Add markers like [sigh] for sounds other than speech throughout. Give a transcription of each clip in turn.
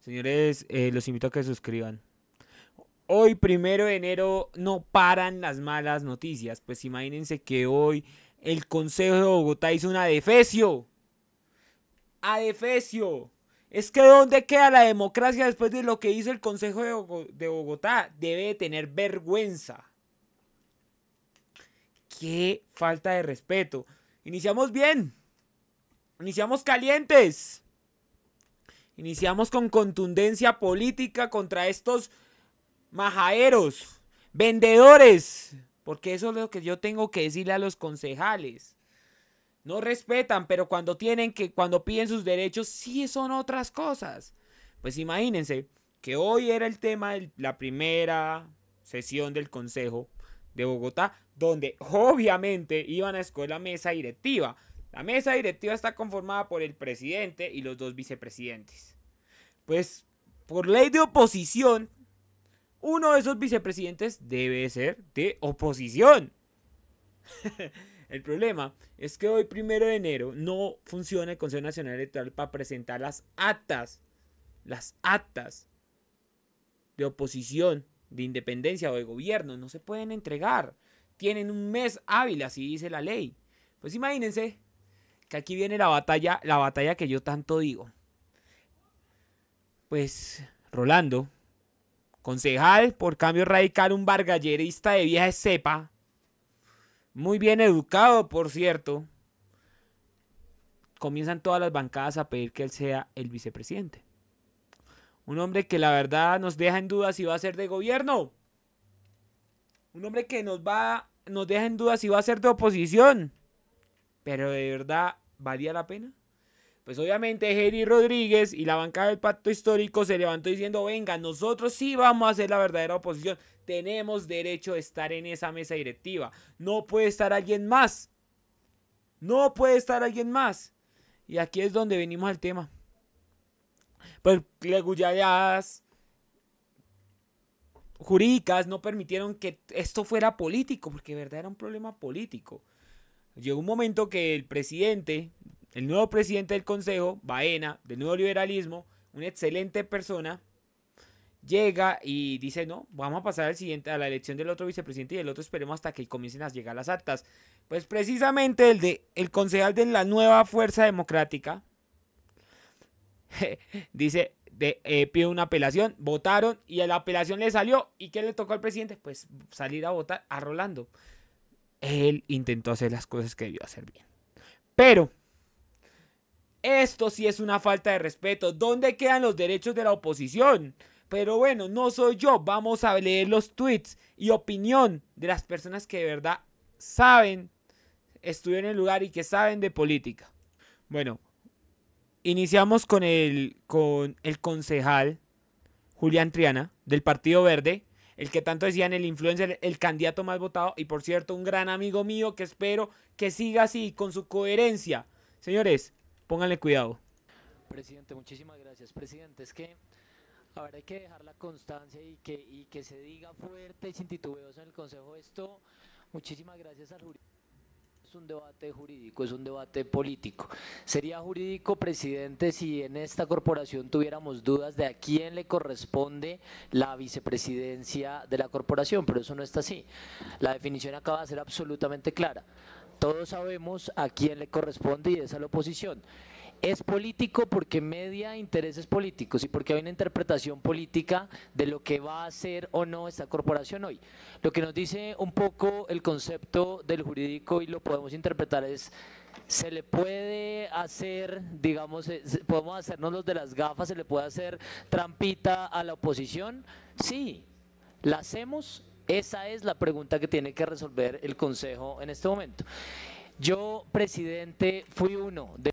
Señores, eh, los invito a que suscriban. Hoy, primero de enero, no paran las malas noticias. Pues imagínense que hoy el Consejo de Bogotá hizo un adefesio. Adefesio. Es que ¿dónde queda la democracia después de lo que hizo el Consejo de, Bogotá? Debe tener vergüenza. Qué falta de respeto. Iniciamos bien. Iniciamos calientes. Iniciamos con contundencia política contra estos majaeros, vendedores, porque eso es lo que yo tengo que decirle a los concejales. No respetan, pero cuando tienen que, cuando piden sus derechos, sí son otras cosas. Pues imagínense que hoy era el tema de la primera sesión del Consejo de Bogotá, donde obviamente iban a escoger la mesa directiva. La mesa directiva está conformada por el presidente y los dos vicepresidentes. Pues por ley de oposición, uno de esos vicepresidentes debe ser de oposición. [laughs] el problema es que hoy, primero de enero, no funciona el Consejo Nacional Electoral para presentar las actas, las actas de oposición, de independencia o de gobierno. No se pueden entregar. Tienen un mes hábil, así dice la ley. Pues imagínense que aquí viene la batalla, la batalla que yo tanto digo. Pues Rolando, concejal por cambio radical, un bargallerista de vieja cepa, muy bien educado, por cierto. Comienzan todas las bancadas a pedir que él sea el vicepresidente. Un hombre que la verdad nos deja en duda si va a ser de gobierno. Un hombre que nos va nos deja en duda si va a ser de oposición. Pero de verdad ¿valía la pena? Pues obviamente Jerry Rodríguez y la bancada del pacto histórico se levantó diciendo, venga, nosotros sí vamos a ser la verdadera oposición. Tenemos derecho de estar en esa mesa directiva. No puede estar alguien más. No puede estar alguien más. Y aquí es donde venimos al tema. pues legulladas jurídicas no permitieron que esto fuera político, porque de verdad era un problema político. Llegó un momento que el presidente el nuevo presidente del Consejo, Baena, del nuevo liberalismo, una excelente persona, llega y dice, no, vamos a pasar al siguiente, a la elección del otro vicepresidente y del otro esperemos hasta que comiencen a llegar las actas. Pues precisamente el, de, el concejal de la nueva fuerza democrática [laughs] dice, eh, pide una apelación, votaron y a la apelación le salió. ¿Y qué le tocó al presidente? Pues salir a votar a Rolando. Él intentó hacer las cosas que debió hacer bien. Pero esto sí es una falta de respeto. ¿Dónde quedan los derechos de la oposición? Pero bueno, no soy yo. Vamos a leer los tweets y opinión de las personas que de verdad saben, estuvieron en el lugar y que saben de política. Bueno, iniciamos con el, con el concejal Julián Triana del Partido Verde, el que tanto decían el influencer, el candidato más votado y por cierto un gran amigo mío que espero que siga así con su coherencia. Señores, Pónganle cuidado. Presidente, muchísimas gracias. Presidente, es que ahora hay que dejar la constancia y que, y que se diga fuerte y sin titubeos en el Consejo esto. Muchísimas gracias al jurídico. Es un debate jurídico, es un debate político. Sería jurídico, presidente, si en esta corporación tuviéramos dudas de a quién le corresponde la vicepresidencia de la corporación, pero eso no está así. La definición acaba de ser absolutamente clara todos sabemos a quién le corresponde y es a la oposición. Es político porque media intereses políticos y porque hay una interpretación política de lo que va a hacer o no esta corporación hoy. Lo que nos dice un poco el concepto del jurídico y lo podemos interpretar es se le puede hacer, digamos, eh, podemos hacernos los de las gafas, se le puede hacer trampita a la oposición. Sí, la hacemos esa es la pregunta que tiene que resolver el Consejo en este momento. Yo, presidente, fui uno de...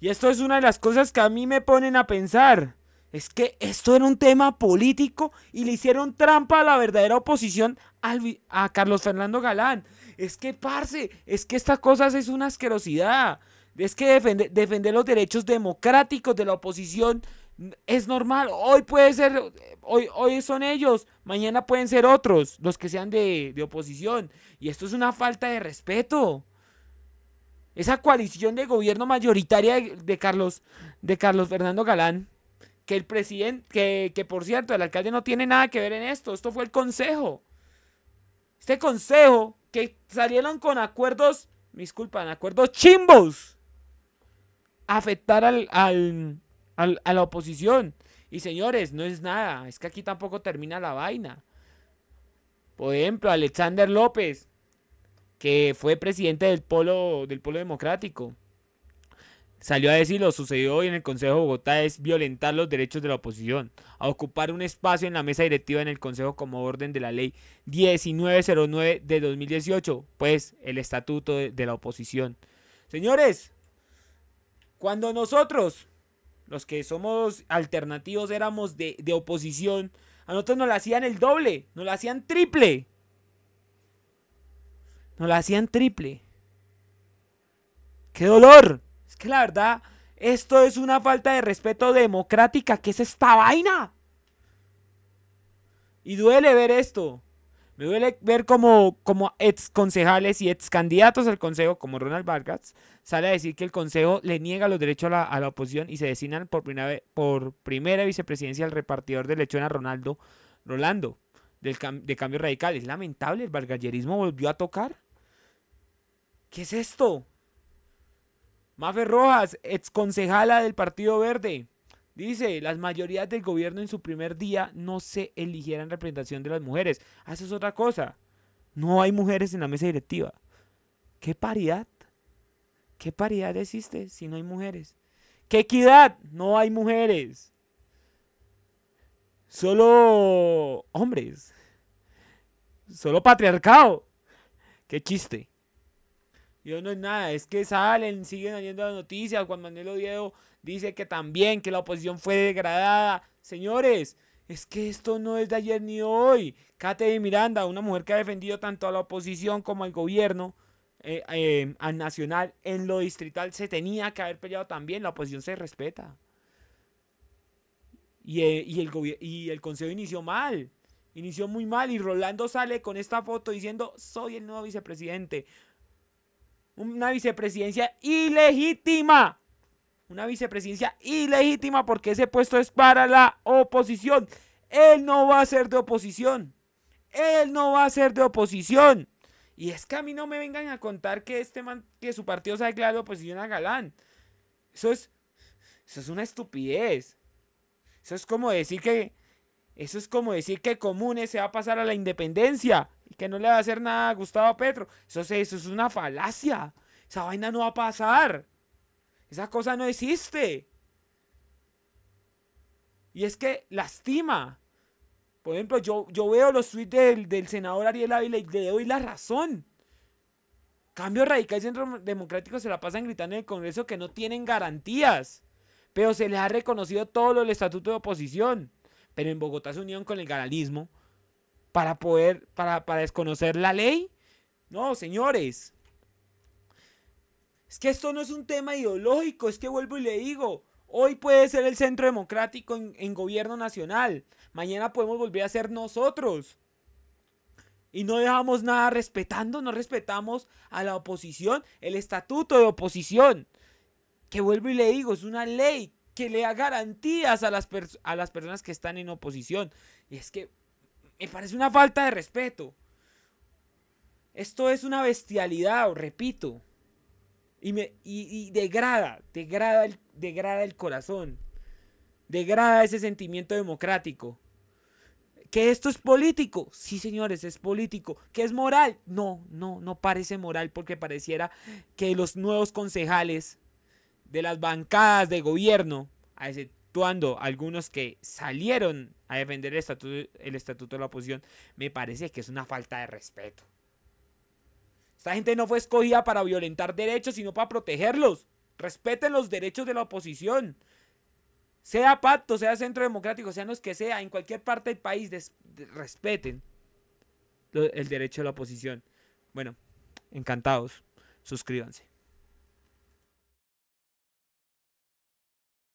Y esto es una de las cosas que a mí me ponen a pensar. Es que esto era un tema político y le hicieron trampa a la verdadera oposición a Carlos Fernando Galán. Es que, parce, es que estas cosas es una asquerosidad. Es que defender, defender los derechos democráticos de la oposición es normal. Hoy puede ser, hoy, hoy son ellos, mañana pueden ser otros, los que sean de, oposición. Y esto es una falta de respeto. Esa coalición de gobierno mayoritaria de, Carlos, de Carlos Fernando Galán, que el presidente, que, por cierto, el alcalde no tiene nada que ver en esto. Esto fue el consejo. Este consejo que salieron con acuerdos, disculpan, acuerdos chimbos. Afectar al a la oposición. Y señores, no es nada, es que aquí tampoco termina la vaina. Por ejemplo, Alexander López, que fue presidente del polo, del polo democrático, salió a decir lo sucedido hoy en el Consejo de Bogotá es violentar los derechos de la oposición, a ocupar un espacio en la mesa directiva en el Consejo como orden de la ley 1909 de 2018, pues el estatuto de la oposición. Señores, cuando nosotros los que somos alternativos éramos de, oposición, a nosotros nos la hacían el doble, nos la hacían triple. Nos la hacían triple. ¡Qué dolor! Es que la verdad, esto es una falta de respeto democrática. ¿Qué es esta vaina? Y duele ver esto. Me duele ver como, como ex concejales y ex candidatos al consejo, como Ronald Vargas, sale a decir que el consejo le niega los derechos a la, oposición y se designan por primera, por primera vicepresidencia al repartidor de lechona Ronaldo Rolando del de Cambio Radical. Es lamentable, el vargallerismo volvió a tocar. ¿Qué es esto? Mafe Rojas, ex concejala del Partido Verde. Dice, las mayorías del gobierno en su primer día no se eligieran representación de las mujeres. Ah, eso es otra cosa. No hay mujeres en la mesa directiva. ¿Qué paridad? ¿Qué paridad existe si no hay mujeres? ¿Qué equidad? No hay mujeres. Solo hombres. Solo patriarcado. Qué chiste. Yo no es nada, es que salen, siguen saliendo las noticias. Juan Manuel Oviedo Dice que también que la oposición fue degradada. Señores, es que esto no es de ayer ni hoy. Kate de Miranda, una mujer que ha defendido tanto a la oposición como al gobierno eh, eh, al nacional en lo distrital, se tenía que haber peleado también. La oposición se respeta. Eh, el, y el consejo inició mal. Inició muy mal y Rolando sale con esta foto diciendo, soy el nuevo vicepresidente. Una vicepresidencia ilegítima una vicepresidencia ilegítima porque ese puesto es para la oposición. Él no va a ser de oposición. Él no va a ser de oposición. Y es que a mí no me vengan a contar que este man, que su partido se ha declarado oposición a Galán. Eso es, es una estupidez. Eso es como decir que, eso es como decir que Comunes se va a pasar a la independencia y que no le va a hacer nada a Gustavo Petro. Eso, es, eso es una falacia. Esa vaina no va a pasar. Esa cosa no existe. Y es que lastima. Por ejemplo, yo, yo veo los tweets del, senador Ariel Ávila y le doy la razón. Cambio Radical y Centro Democrático se la pasan gritando en el Congreso que no tienen garantías. Pero se les ha reconocido todo lo del estatuto de oposición. Pero en Bogotá se unieron con el garalismo para poder, para, para desconocer la ley. No, señores. Es que esto no es un tema ideológico, es que vuelvo y le digo, hoy puede ser el centro democrático en, gobierno nacional, mañana podemos volver a ser nosotros. Y no dejamos nada respetando, no respetamos a la oposición, el estatuto de oposición, que vuelvo y le digo, es una ley que le da garantías a las, a las personas que están en oposición. Y es que me parece una falta de respeto. Esto es una bestialidad, repito. Y, me, y, degrada, degrada el, degrada el corazón, degrada ese sentimiento democrático. Que esto es político, sí señores, es político. Que es moral, no, no, no parece moral porque pareciera que los nuevos concejales de las bancadas de gobierno, exceptuando algunos que salieron a defender el el estatuto de la oposición, me parece que es una falta de respeto. Esta gente no fue escogida para violentar derechos, sino para protegerlos. Respeten los derechos de la oposición. Sea pacto, sea centro democrático, sean los que sea, en cualquier parte del país, respeten el derecho de la oposición. Bueno, encantados. Suscríbanse.